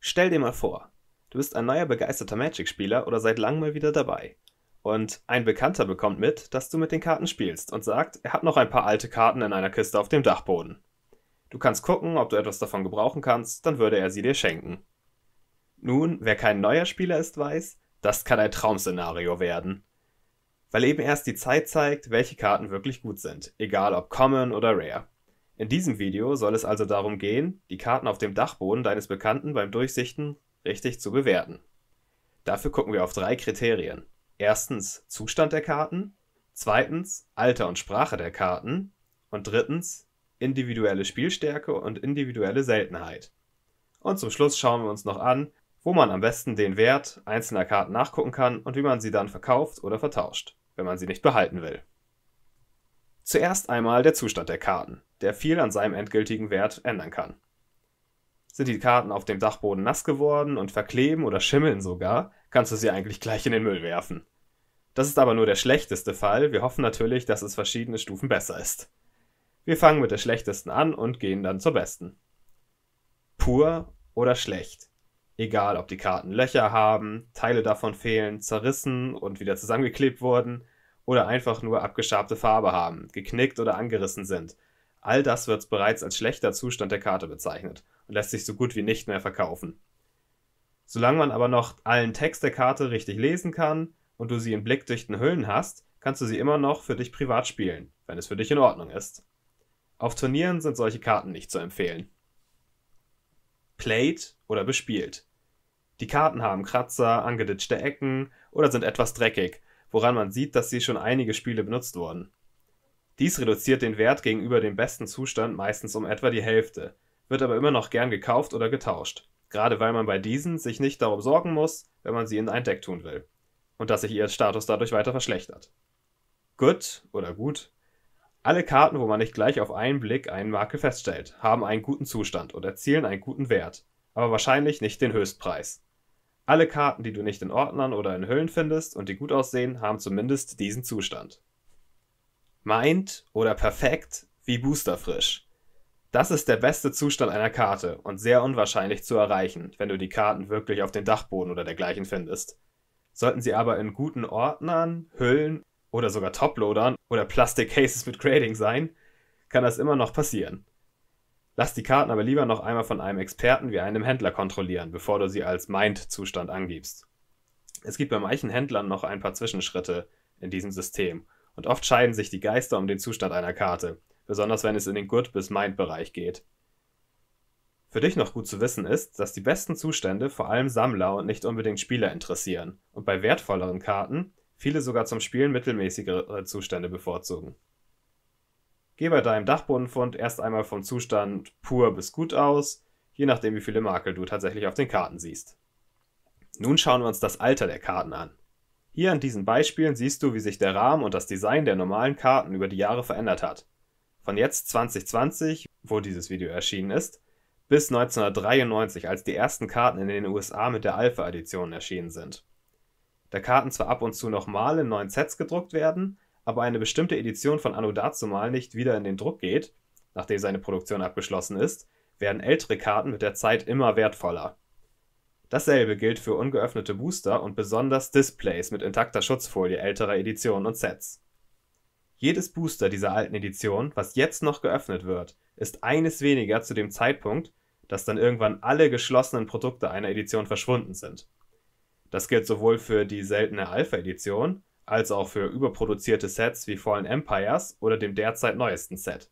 Stell dir mal vor, du bist ein neuer begeisterter Magic-Spieler oder seit langem mal wieder dabei. Und ein Bekannter bekommt mit, dass du mit den Karten spielst und sagt, er hat noch ein paar alte Karten in einer Kiste auf dem Dachboden. Du kannst gucken, ob du etwas davon gebrauchen kannst, dann würde er sie dir schenken. Nun, wer kein neuer Spieler ist, weiß, das kann ein Traumszenario werden weil eben erst die Zeit zeigt, welche Karten wirklich gut sind, egal ob Common oder Rare. In diesem Video soll es also darum gehen, die Karten auf dem Dachboden deines Bekannten beim Durchsichten richtig zu bewerten. Dafür gucken wir auf drei Kriterien. Erstens Zustand der Karten, zweitens Alter und Sprache der Karten und drittens individuelle Spielstärke und individuelle Seltenheit. Und zum Schluss schauen wir uns noch an, wo man am besten den Wert einzelner Karten nachgucken kann und wie man sie dann verkauft oder vertauscht wenn man sie nicht behalten will. Zuerst einmal der Zustand der Karten, der viel an seinem endgültigen Wert ändern kann. Sind die Karten auf dem Dachboden nass geworden und verkleben oder schimmeln sogar, kannst du sie eigentlich gleich in den Müll werfen. Das ist aber nur der schlechteste Fall, wir hoffen natürlich, dass es verschiedene Stufen besser ist. Wir fangen mit der schlechtesten an und gehen dann zur besten. Pur oder schlecht. Egal, ob die Karten Löcher haben, Teile davon fehlen, zerrissen und wieder zusammengeklebt wurden, oder einfach nur abgeschabte Farbe haben, geknickt oder angerissen sind. All das wird bereits als schlechter Zustand der Karte bezeichnet und lässt sich so gut wie nicht mehr verkaufen. Solange man aber noch allen Text der Karte richtig lesen kann und du sie in blickdichten Hüllen hast, kannst du sie immer noch für dich privat spielen, wenn es für dich in Ordnung ist. Auf Turnieren sind solche Karten nicht zu empfehlen. Played oder bespielt. Die Karten haben Kratzer, angeditschte Ecken oder sind etwas dreckig woran man sieht, dass sie schon einige Spiele benutzt wurden. Dies reduziert den Wert gegenüber dem besten Zustand meistens um etwa die Hälfte, wird aber immer noch gern gekauft oder getauscht, gerade weil man bei diesen sich nicht darum sorgen muss, wenn man sie in ein Deck tun will, und dass sich ihr Status dadurch weiter verschlechtert. Good oder gut. Alle Karten, wo man nicht gleich auf einen Blick einen Makel feststellt, haben einen guten Zustand und erzielen einen guten Wert, aber wahrscheinlich nicht den Höchstpreis. Alle Karten, die du nicht in Ordnern oder in Höhlen findest und die gut aussehen, haben zumindest diesen Zustand. Meint oder perfekt wie Booster frisch. Das ist der beste Zustand einer Karte und sehr unwahrscheinlich zu erreichen, wenn du die Karten wirklich auf dem Dachboden oder dergleichen findest. Sollten sie aber in guten Ordnern, Hüllen oder sogar Toploadern oder Plastikcases mit Grading sein, kann das immer noch passieren. Lass die Karten aber lieber noch einmal von einem Experten wie einem Händler kontrollieren, bevor du sie als Mind-Zustand angibst. Es gibt bei manchen Händlern noch ein paar Zwischenschritte in diesem System und oft scheiden sich die Geister um den Zustand einer Karte, besonders wenn es in den Good- bis Mind-Bereich geht. Für dich noch gut zu wissen ist, dass die besten Zustände vor allem Sammler und nicht unbedingt Spieler interessieren und bei wertvolleren Karten viele sogar zum Spielen mittelmäßigere Zustände bevorzugen. Geh bei deinem Dachbodenfund erst einmal vom Zustand pur bis gut aus, je nachdem wie viele Makel du tatsächlich auf den Karten siehst. Nun schauen wir uns das Alter der Karten an. Hier an diesen Beispielen siehst du, wie sich der Rahmen und das Design der normalen Karten über die Jahre verändert hat. Von jetzt 2020, wo dieses Video erschienen ist, bis 1993, als die ersten Karten in den USA mit der Alpha-Edition erschienen sind. Da Karten zwar ab und zu nochmal in neuen Sets gedruckt werden, aber eine bestimmte Edition von Anno dazumal nicht wieder in den Druck geht, nachdem seine Produktion abgeschlossen ist, werden ältere Karten mit der Zeit immer wertvoller. Dasselbe gilt für ungeöffnete Booster und besonders Displays mit intakter Schutzfolie älterer Editionen und Sets. Jedes Booster dieser alten Edition, was jetzt noch geöffnet wird, ist eines weniger zu dem Zeitpunkt, dass dann irgendwann alle geschlossenen Produkte einer Edition verschwunden sind. Das gilt sowohl für die seltene Alpha-Edition als auch für überproduzierte Sets wie Fallen Empires oder dem derzeit neuesten Set.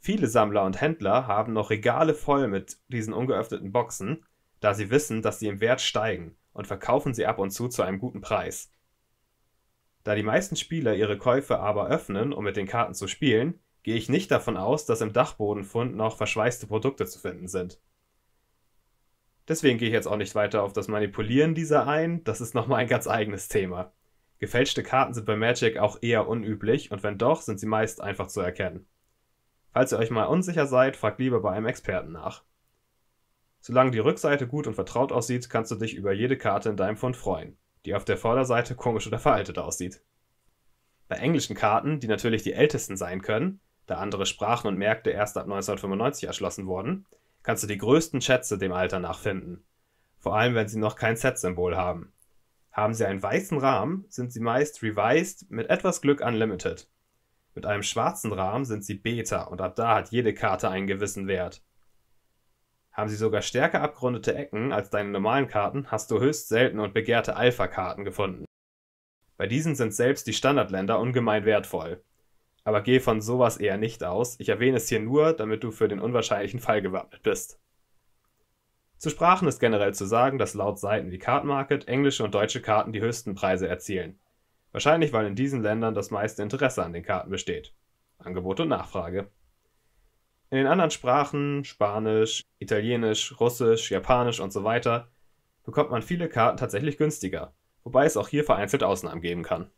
Viele Sammler und Händler haben noch Regale voll mit diesen ungeöffneten Boxen, da sie wissen, dass sie im Wert steigen und verkaufen sie ab und zu zu einem guten Preis. Da die meisten Spieler ihre Käufe aber öffnen, um mit den Karten zu spielen, gehe ich nicht davon aus, dass im Dachbodenfund noch verschweißte Produkte zu finden sind. Deswegen gehe ich jetzt auch nicht weiter auf das Manipulieren dieser ein, das ist nochmal ein ganz eigenes Thema. Gefälschte Karten sind bei Magic auch eher unüblich und wenn doch, sind sie meist einfach zu erkennen. Falls ihr euch mal unsicher seid, fragt lieber bei einem Experten nach. Solange die Rückseite gut und vertraut aussieht, kannst du dich über jede Karte in deinem Fund freuen, die auf der Vorderseite komisch oder veraltet aussieht. Bei englischen Karten, die natürlich die ältesten sein können, da andere Sprachen und Märkte erst ab 1995 erschlossen wurden, kannst du die größten Schätze dem Alter nach finden. Vor allem, wenn sie noch kein Set-Symbol haben. Haben sie einen weißen Rahmen, sind sie meist Revised, mit etwas Glück Unlimited. Mit einem schwarzen Rahmen sind sie Beta und ab da hat jede Karte einen gewissen Wert. Haben sie sogar stärker abgerundete Ecken als deine normalen Karten, hast du höchst selten und begehrte Alpha-Karten gefunden. Bei diesen sind selbst die Standardländer ungemein wertvoll. Aber geh von sowas eher nicht aus, ich erwähne es hier nur, damit du für den unwahrscheinlichen Fall gewappnet bist. Zu Sprachen ist generell zu sagen, dass laut Seiten wie Cardmarket englische und deutsche Karten die höchsten Preise erzielen. Wahrscheinlich weil in diesen Ländern das meiste Interesse an den Karten besteht. Angebot und Nachfrage. In den anderen Sprachen, Spanisch, Italienisch, Russisch, Japanisch und so weiter, bekommt man viele Karten tatsächlich günstiger, wobei es auch hier vereinzelt Ausnahmen geben kann.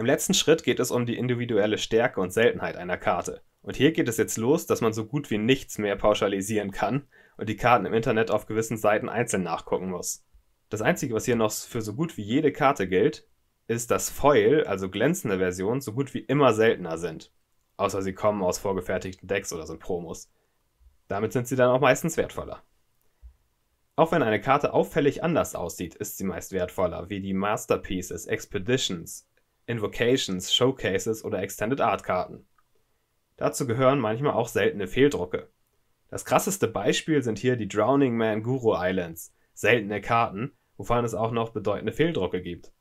Im letzten Schritt geht es um die individuelle Stärke und Seltenheit einer Karte. Und hier geht es jetzt los, dass man so gut wie nichts mehr pauschalisieren kann und die Karten im Internet auf gewissen Seiten einzeln nachgucken muss. Das einzige, was hier noch für so gut wie jede Karte gilt, ist, dass Foil, also glänzende Versionen, so gut wie immer seltener sind. Außer sie kommen aus vorgefertigten Decks oder sind Promos. Damit sind sie dann auch meistens wertvoller. Auch wenn eine Karte auffällig anders aussieht, ist sie meist wertvoller, wie die Masterpieces, Expeditions, Invocations, Showcases oder Extended Art Karten. Dazu gehören manchmal auch seltene Fehldrucke. Das krasseste Beispiel sind hier die Drowning Man Guru Islands, seltene Karten, wovon es auch noch bedeutende Fehldrucke gibt.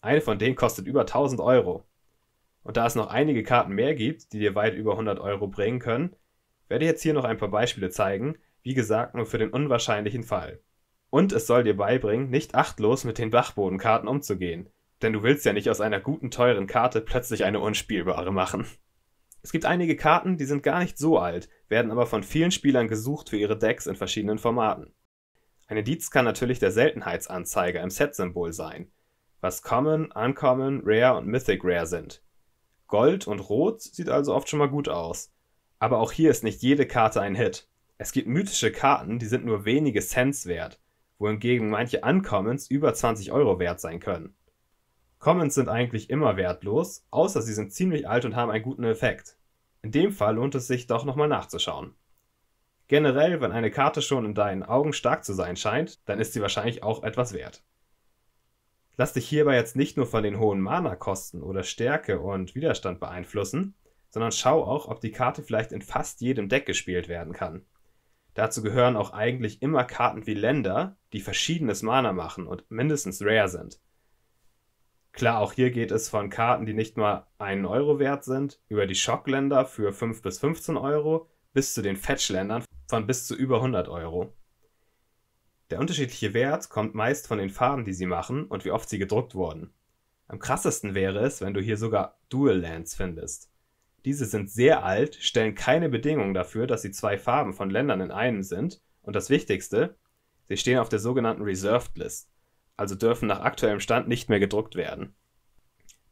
Eine von denen kostet über 1000 Euro. Und da es noch einige Karten mehr gibt, die dir weit über 100 Euro bringen können, werde ich jetzt hier noch ein paar Beispiele zeigen, wie gesagt nur für den unwahrscheinlichen Fall. Und es soll dir beibringen, nicht achtlos mit den Dachbodenkarten umzugehen, denn du willst ja nicht aus einer guten, teuren Karte plötzlich eine unspielbare machen. Es gibt einige Karten, die sind gar nicht so alt, werden aber von vielen Spielern gesucht für ihre Decks in verschiedenen Formaten. Ein Indiz kann natürlich der Seltenheitsanzeiger im Set-Symbol sein, was Common, Uncommon, Rare und Mythic Rare sind. Gold und Rot sieht also oft schon mal gut aus. Aber auch hier ist nicht jede Karte ein Hit. Es gibt mythische Karten, die sind nur wenige Cents wert, wohingegen manche Uncommons über 20 Euro wert sein können. Comments sind eigentlich immer wertlos, außer sie sind ziemlich alt und haben einen guten Effekt. In dem Fall lohnt es sich doch nochmal nachzuschauen. Generell, wenn eine Karte schon in deinen Augen stark zu sein scheint, dann ist sie wahrscheinlich auch etwas wert. Lass dich hierbei jetzt nicht nur von den hohen Mana-Kosten oder Stärke und Widerstand beeinflussen, sondern schau auch, ob die Karte vielleicht in fast jedem Deck gespielt werden kann. Dazu gehören auch eigentlich immer Karten wie Länder, die verschiedenes Mana machen und mindestens rare sind. Klar, auch hier geht es von Karten, die nicht mal einen Euro wert sind, über die Schockländer für 5 bis 15 Euro bis zu den Fetchländern von bis zu über 100 Euro. Der unterschiedliche Wert kommt meist von den Farben, die sie machen und wie oft sie gedruckt wurden. Am krassesten wäre es, wenn du hier sogar Dual Lands findest. Diese sind sehr alt, stellen keine Bedingungen dafür, dass sie zwei Farben von Ländern in einem sind und das Wichtigste, sie stehen auf der sogenannten Reserved List also dürfen nach aktuellem Stand nicht mehr gedruckt werden.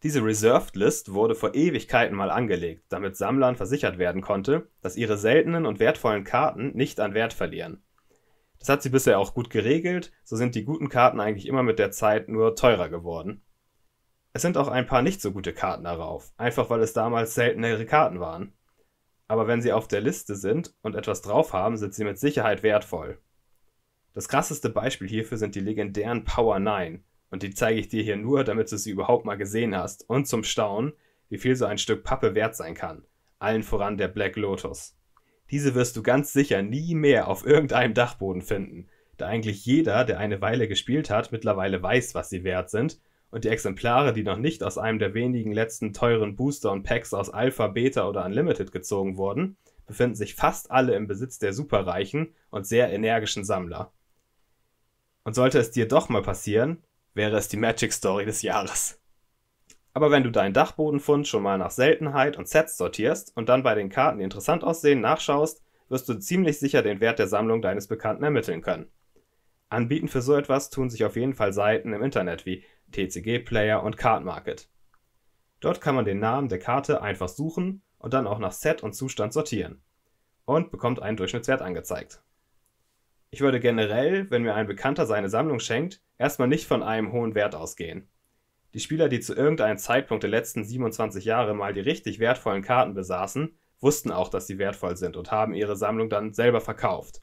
Diese Reserved List wurde vor Ewigkeiten mal angelegt, damit Sammlern versichert werden konnte, dass ihre seltenen und wertvollen Karten nicht an Wert verlieren. Das hat sie bisher auch gut geregelt, so sind die guten Karten eigentlich immer mit der Zeit nur teurer geworden. Es sind auch ein paar nicht so gute Karten darauf, einfach weil es damals seltenere Karten waren. Aber wenn sie auf der Liste sind und etwas drauf haben, sind sie mit Sicherheit wertvoll. Das krasseste Beispiel hierfür sind die legendären Power 9. Und die zeige ich dir hier nur, damit du sie überhaupt mal gesehen hast und zum Staunen, wie viel so ein Stück Pappe wert sein kann. Allen voran der Black Lotus. Diese wirst du ganz sicher nie mehr auf irgendeinem Dachboden finden, da eigentlich jeder, der eine Weile gespielt hat, mittlerweile weiß, was sie wert sind und die Exemplare, die noch nicht aus einem der wenigen letzten teuren Booster und Packs aus Alpha, Beta oder Unlimited gezogen wurden, befinden sich fast alle im Besitz der superreichen und sehr energischen Sammler. Und sollte es dir doch mal passieren, wäre es die Magic Story des Jahres. Aber wenn du deinen Dachbodenfund schon mal nach Seltenheit und Sets sortierst und dann bei den Karten, die interessant aussehen, nachschaust, wirst du ziemlich sicher den Wert der Sammlung deines Bekannten ermitteln können. Anbieten für so etwas tun sich auf jeden Fall Seiten im Internet wie TCG Player und Card Market. Dort kann man den Namen der Karte einfach suchen und dann auch nach Set und Zustand sortieren und bekommt einen Durchschnittswert angezeigt. Ich würde generell, wenn mir ein Bekannter seine Sammlung schenkt, erstmal nicht von einem hohen Wert ausgehen. Die Spieler, die zu irgendeinem Zeitpunkt der letzten 27 Jahre mal die richtig wertvollen Karten besaßen, wussten auch, dass sie wertvoll sind und haben ihre Sammlung dann selber verkauft.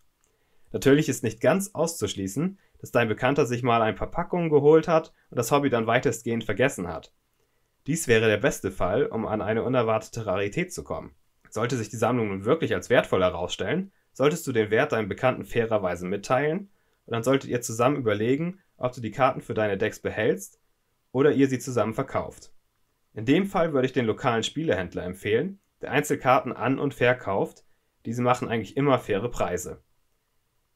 Natürlich ist nicht ganz auszuschließen, dass dein Bekannter sich mal ein paar Packungen geholt hat und das Hobby dann weitestgehend vergessen hat. Dies wäre der beste Fall, um an eine unerwartete Rarität zu kommen. Sollte sich die Sammlung nun wirklich als wertvoll herausstellen, solltest du den Wert deinem Bekannten fairerweise mitteilen und dann solltet ihr zusammen überlegen, ob du die Karten für deine Decks behältst oder ihr sie zusammen verkauft. In dem Fall würde ich den lokalen Spielehändler empfehlen, der Einzelkarten an- und verkauft. Diese machen eigentlich immer faire Preise.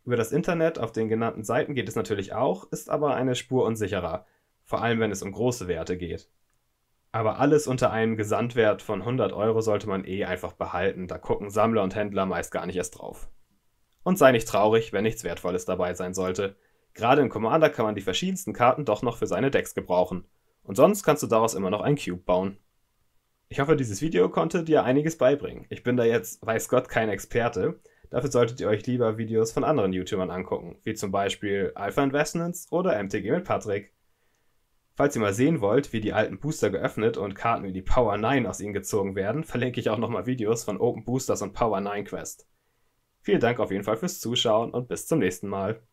Über das Internet auf den genannten Seiten geht es natürlich auch, ist aber eine Spur unsicherer, vor allem wenn es um große Werte geht. Aber alles unter einem Gesamtwert von 100 Euro sollte man eh einfach behalten, da gucken Sammler und Händler meist gar nicht erst drauf. Und sei nicht traurig, wenn nichts Wertvolles dabei sein sollte. Gerade im Commander kann man die verschiedensten Karten doch noch für seine Decks gebrauchen. Und sonst kannst du daraus immer noch ein Cube bauen. Ich hoffe, dieses Video konnte dir einiges beibringen. Ich bin da jetzt, weiß Gott, kein Experte. Dafür solltet ihr euch lieber Videos von anderen YouTubern angucken, wie zum Beispiel Alpha Investments oder MTG mit Patrick. Falls ihr mal sehen wollt, wie die alten Booster geöffnet und Karten wie die Power 9 aus ihnen gezogen werden, verlinke ich auch nochmal Videos von Open Boosters und Power 9 Quest. Vielen Dank auf jeden Fall fürs Zuschauen und bis zum nächsten Mal.